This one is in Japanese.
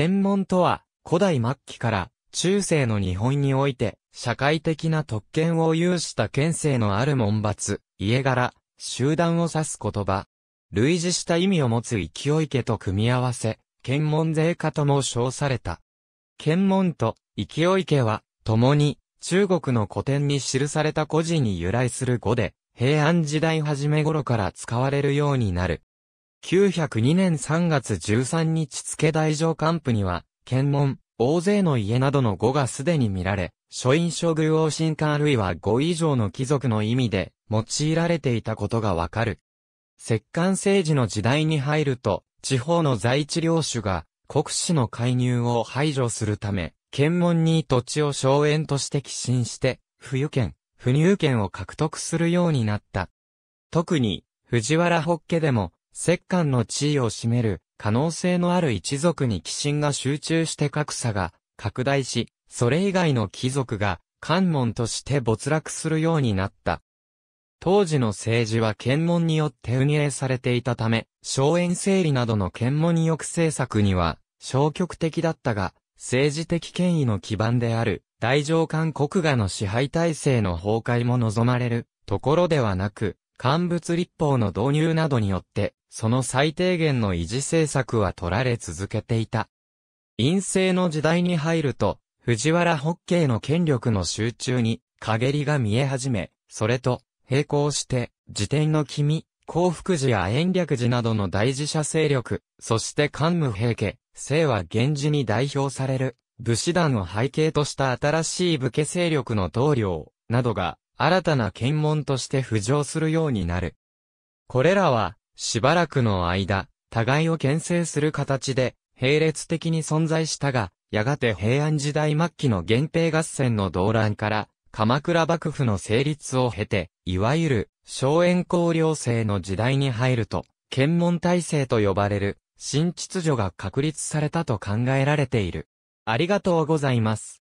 検問とは、古代末期から中世の日本において、社会的な特権を有した県政のある門閥、家柄、集団を指す言葉。類似した意味を持つ勢い家と組み合わせ、検問税家とも称された。検問と勢い家は、共に中国の古典に記された古事に由来する語で、平安時代初め頃から使われるようになる。902年3月13日付大上官府には、検問、大勢の家などの語がすでに見られ、書院諸宮王神官あるいは語以上の貴族の意味で用いられていたことがわかる。摂関政治の時代に入ると、地方の在地領主が国史の介入を排除するため、検問に土地を荘園として寄進して、富裕権、不入権を獲得するようになった。特に、藤原北家でも、摂関の地位を占める可能性のある一族に寄進が集中して格差が拡大し、それ以外の貴族が関門として没落するようになった。当時の政治は検問によって運営されていたため、荘園整理などの検問抑制策には消極的だったが、政治的権威の基盤である大上官国家の支配体制の崩壊も望まれるところではなく、乾物立法の導入などによって、その最低限の維持政策は取られ続けていた。陰性の時代に入ると、藤原北慶の権力の集中に、陰りが見え始め、それと、並行して、自典の君、幸福寺や延暦寺などの大事者勢力、そして桓武平家、清は源氏に代表される、武士団を背景とした新しい武家勢力の棟梁、などが、新たな検問として浮上するようになる。これらは、しばらくの間、互いを牽制する形で、並列的に存在したが、やがて平安時代末期の源平合戦の動乱から、鎌倉幕府の成立を経て、いわゆる、荘園公領制の時代に入ると、検問体制と呼ばれる、新秩序が確立されたと考えられている。ありがとうございます。